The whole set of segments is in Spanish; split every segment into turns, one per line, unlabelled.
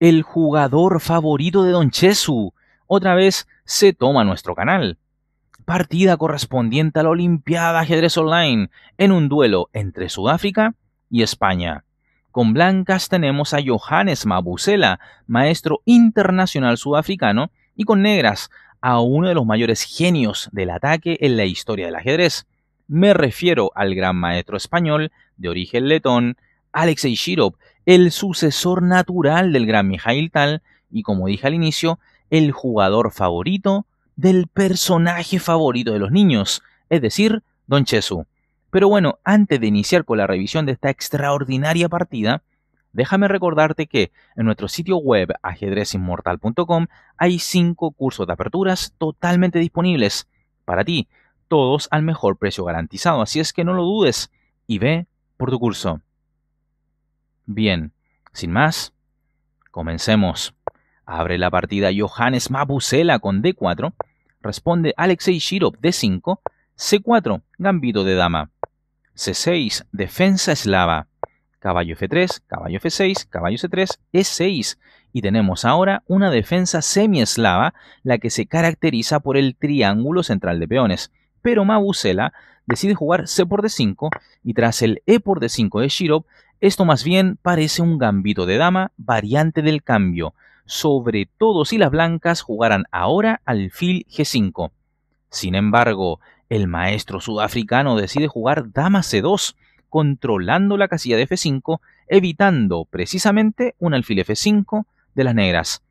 el jugador favorito de Don Chesu, otra vez se toma nuestro canal. Partida correspondiente a la Olimpiada Ajedrez Online en un duelo entre Sudáfrica y España. Con blancas tenemos a Johannes Mabusela, maestro internacional sudafricano, y con negras a uno de los mayores genios del ataque en la historia del ajedrez. Me refiero al gran maestro español de origen letón, Alexei Shirov, el sucesor natural del gran Mijail Tal y, como dije al inicio, el jugador favorito del personaje favorito de los niños, es decir, Don Chesu. Pero bueno, antes de iniciar con la revisión de esta extraordinaria partida, déjame recordarte que en nuestro sitio web ajedrezinmortal.com hay 5 cursos de aperturas totalmente disponibles para ti, todos al mejor precio garantizado, así es que no lo dudes y ve por tu curso. Bien, sin más, comencemos. Abre la partida Johannes Mabusela con D4, responde Alexei Shirov D5, C4, gambito de dama. C6, defensa eslava. Caballo F3, caballo F6, caballo C3, E6. Y tenemos ahora una defensa semieslava, la que se caracteriza por el triángulo central de peones. Pero Mabusela decide jugar C por D5 y tras el E por D5 de Shirov, esto más bien parece un gambito de dama, variante del cambio, sobre todo si las blancas jugaran ahora alfil G5. Sin embargo, el maestro sudafricano decide jugar dama C2, controlando la casilla de F5, evitando precisamente un alfil F5 de las negras.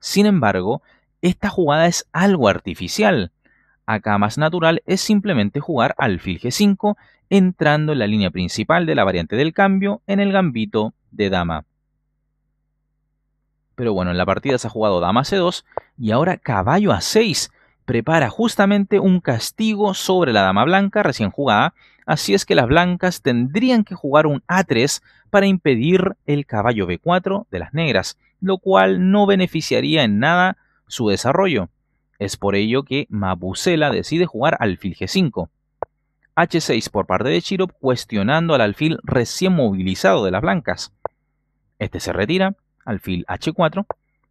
Sin embargo, esta jugada es algo artificial. Acá más natural es simplemente jugar alfil G5 entrando en la línea principal de la variante del cambio en el gambito de dama. Pero bueno, en la partida se ha jugado dama c2 y ahora caballo a 6 prepara justamente un castigo sobre la dama blanca recién jugada, así es que las blancas tendrían que jugar un a3 para impedir el caballo b4 de las negras, lo cual no beneficiaría en nada su desarrollo. Es por ello que Mabusela decide jugar alfil g5. H6 por parte de Chirop cuestionando al alfil recién movilizado de las blancas. Este se retira, alfil H4,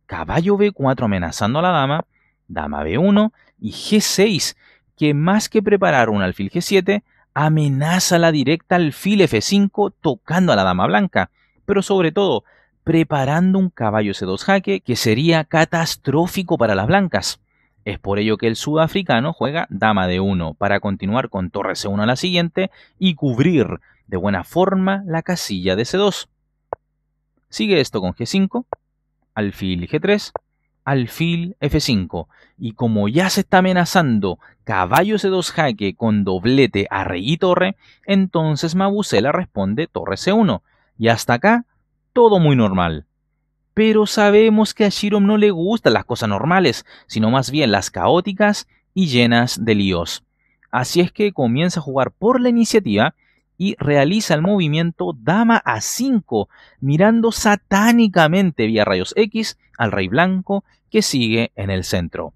caballo B4 amenazando a la dama, dama B1 y G6, que más que preparar un alfil G7, amenaza la directa alfil F5 tocando a la dama blanca, pero sobre todo preparando un caballo C2 jaque que sería catastrófico para las blancas. Es por ello que el sudafricano juega dama de 1 para continuar con torre C1 a la siguiente y cubrir de buena forma la casilla de C2. Sigue esto con G5, alfil G3, alfil F5. Y como ya se está amenazando caballo C2 jaque con doblete a rey y torre, entonces Mabusela responde torre C1. Y hasta acá, todo muy normal pero sabemos que a Shirom no le gustan las cosas normales, sino más bien las caóticas y llenas de líos. Así es que comienza a jugar por la iniciativa y realiza el movimiento dama a 5, mirando satánicamente vía rayos X al rey blanco que sigue en el centro.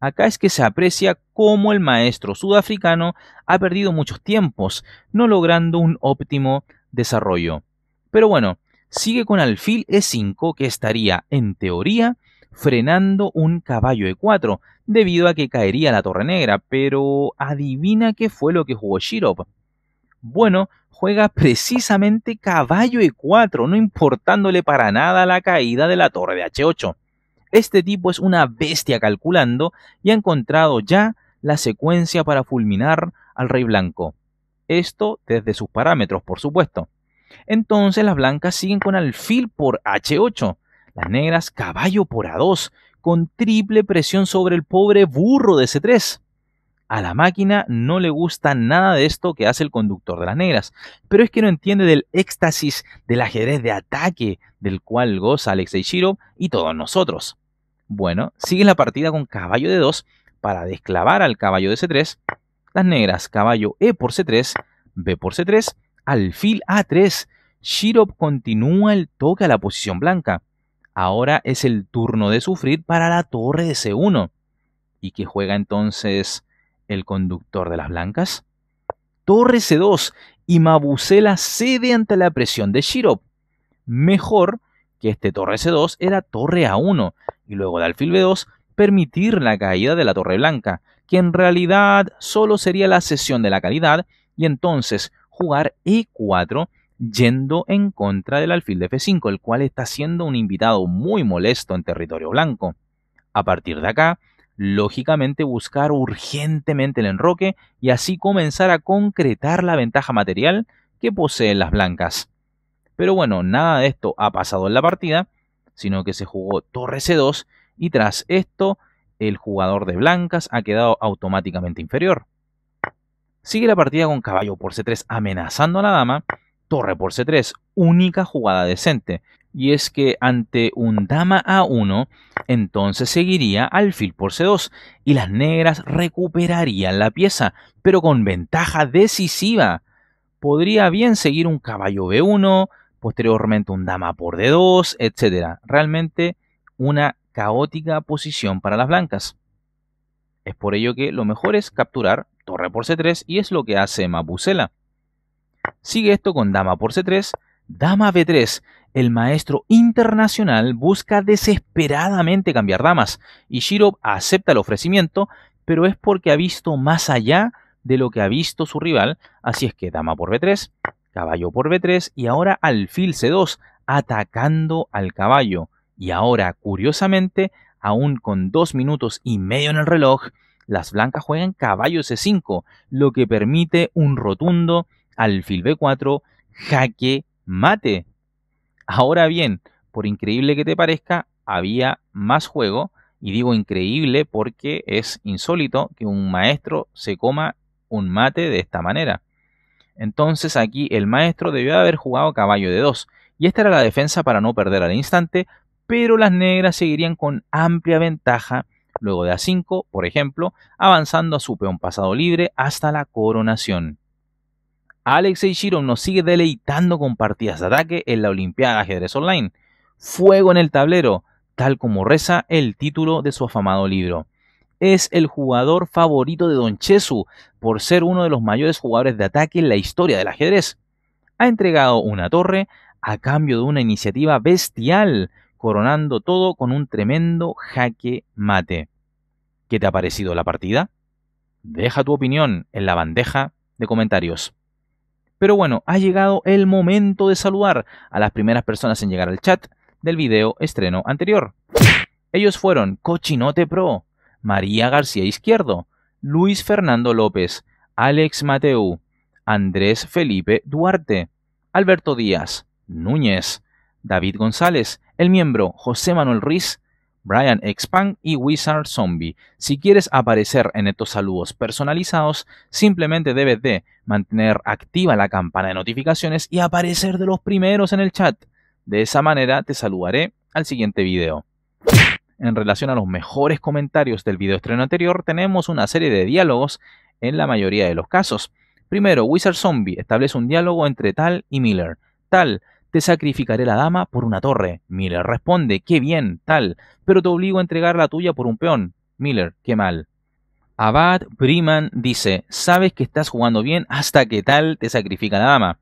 Acá es que se aprecia cómo el maestro sudafricano ha perdido muchos tiempos, no logrando un óptimo desarrollo. Pero bueno, sigue con alfil E5 que estaría, en teoría, frenando un caballo E4, debido a que caería la torre negra, pero adivina qué fue lo que jugó Shirov. Bueno, juega precisamente caballo E4, no importándole para nada la caída de la torre de H8. Este tipo es una bestia calculando y ha encontrado ya la secuencia para fulminar al rey blanco. Esto desde sus parámetros, por supuesto. Entonces las blancas siguen con alfil por H8, las negras caballo por A2, con triple presión sobre el pobre burro de C3. A la máquina no le gusta nada de esto que hace el conductor de las negras, pero es que no entiende del éxtasis del ajedrez de ataque del cual goza Alexei Shirov y todos nosotros. Bueno, sigue la partida con caballo de 2 para desclavar al caballo de C3, las negras caballo E por C3, B por C3, alfil A3 Shirop continúa el toque a la posición blanca. Ahora es el turno de sufrir para la torre de C1. ¿Y qué juega entonces el conductor de las blancas? Torre C2 y Mabusela cede ante la presión de Shirov. Mejor que este torre C2 era torre A1 y luego de alfil B2 permitir la caída de la torre blanca, que en realidad solo sería la cesión de la calidad y entonces jugar E4 yendo en contra del alfil de F5, el cual está siendo un invitado muy molesto en territorio blanco. A partir de acá, lógicamente buscar urgentemente el enroque y así comenzar a concretar la ventaja material que poseen las blancas. Pero bueno, nada de esto ha pasado en la partida, sino que se jugó torre C2 y tras esto el jugador de blancas ha quedado automáticamente inferior. Sigue la partida con caballo por C3 amenazando a la dama torre por C3, única jugada decente. Y es que ante un dama A1, entonces seguiría alfil por C2 y las negras recuperarían la pieza, pero con ventaja decisiva. Podría bien seguir un caballo B1, posteriormente un dama por D2, etc. Realmente una caótica posición para las blancas. Es por ello que lo mejor es capturar torre por C3 y es lo que hace Mapuzela. Sigue esto con dama por c3, dama b3. El maestro internacional busca desesperadamente cambiar damas y Shirov acepta el ofrecimiento, pero es porque ha visto más allá de lo que ha visto su rival, así es que dama por b3, caballo por b3 y ahora alfil c2, atacando al caballo. Y ahora, curiosamente, aún con dos minutos y medio en el reloj, las blancas juegan caballo c5, lo que permite un rotundo alfil b4, jaque mate. Ahora bien, por increíble que te parezca, había más juego, y digo increíble porque es insólito que un maestro se coma un mate de esta manera. Entonces aquí el maestro debió haber jugado caballo de 2, y esta era la defensa para no perder al instante, pero las negras seguirían con amplia ventaja luego de A5, por ejemplo, avanzando a su peón pasado libre hasta la coronación. Alexei Shirov nos sigue deleitando con partidas de ataque en la Olimpiada de Ajedrez Online. Fuego en el tablero, tal como reza el título de su afamado libro. Es el jugador favorito de Don Chesu por ser uno de los mayores jugadores de ataque en la historia del ajedrez. Ha entregado una torre a cambio de una iniciativa bestial, coronando todo con un tremendo jaque mate. ¿Qué te ha parecido la partida? Deja tu opinión en la bandeja de comentarios. Pero bueno, ha llegado el momento de saludar a las primeras personas en llegar al chat del video estreno anterior. Ellos fueron Cochinote Pro, María García Izquierdo, Luis Fernando López, Alex Mateu, Andrés Felipe Duarte, Alberto Díaz, Núñez, David González, el miembro José Manuel Ruiz Brian Expan y Wizard Zombie. Si quieres aparecer en estos saludos personalizados, simplemente debes de mantener activa la campana de notificaciones y aparecer de los primeros en el chat. De esa manera te saludaré al siguiente video. En relación a los mejores comentarios del video estreno anterior, tenemos una serie de diálogos en la mayoría de los casos. Primero, Wizard Zombie establece un diálogo entre Tal y Miller. Tal te sacrificaré la dama por una torre. Miller responde, qué bien, tal, pero te obligo a entregar la tuya por un peón. Miller, qué mal. Abad Briman dice, sabes que estás jugando bien hasta que tal te sacrifica la dama.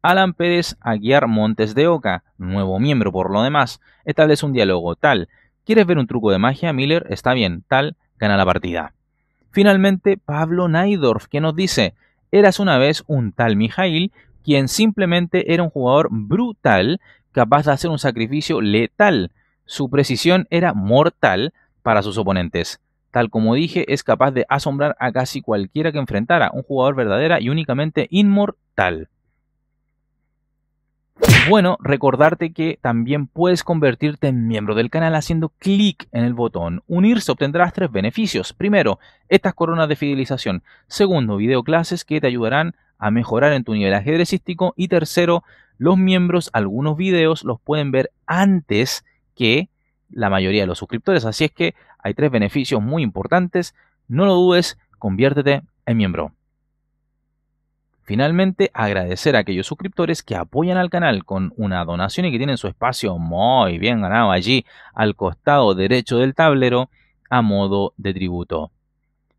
Alan Pérez Aguiar Montes de Oca, nuevo miembro por lo demás, establece un diálogo tal. ¿Quieres ver un truco de magia, Miller? Está bien, tal, gana la partida. Finalmente, Pablo Naidorf, que nos dice, eras una vez un tal Mijail quien simplemente era un jugador brutal, capaz de hacer un sacrificio letal. Su precisión era mortal para sus oponentes. Tal como dije, es capaz de asombrar a casi cualquiera que enfrentara, un jugador verdadera y únicamente inmortal. Bueno, recordarte que también puedes convertirte en miembro del canal haciendo clic en el botón unirse. Obtendrás tres beneficios. Primero, estas coronas de fidelización. Segundo, clases que te ayudarán a mejorar en tu nivel ajedrecístico. Y tercero, los miembros, algunos videos los pueden ver antes que la mayoría de los suscriptores. Así es que hay tres beneficios muy importantes. No lo dudes, conviértete en miembro. Finalmente, agradecer a aquellos suscriptores que apoyan al canal con una donación y que tienen su espacio muy bien ganado allí al costado derecho del tablero a modo de tributo.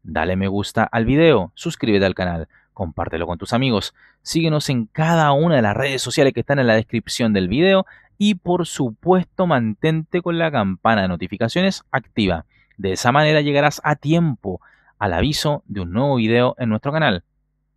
Dale me gusta al video, suscríbete al canal, compártelo con tus amigos, síguenos en cada una de las redes sociales que están en la descripción del video y por supuesto mantente con la campana de notificaciones activa. De esa manera llegarás a tiempo al aviso de un nuevo video en nuestro canal.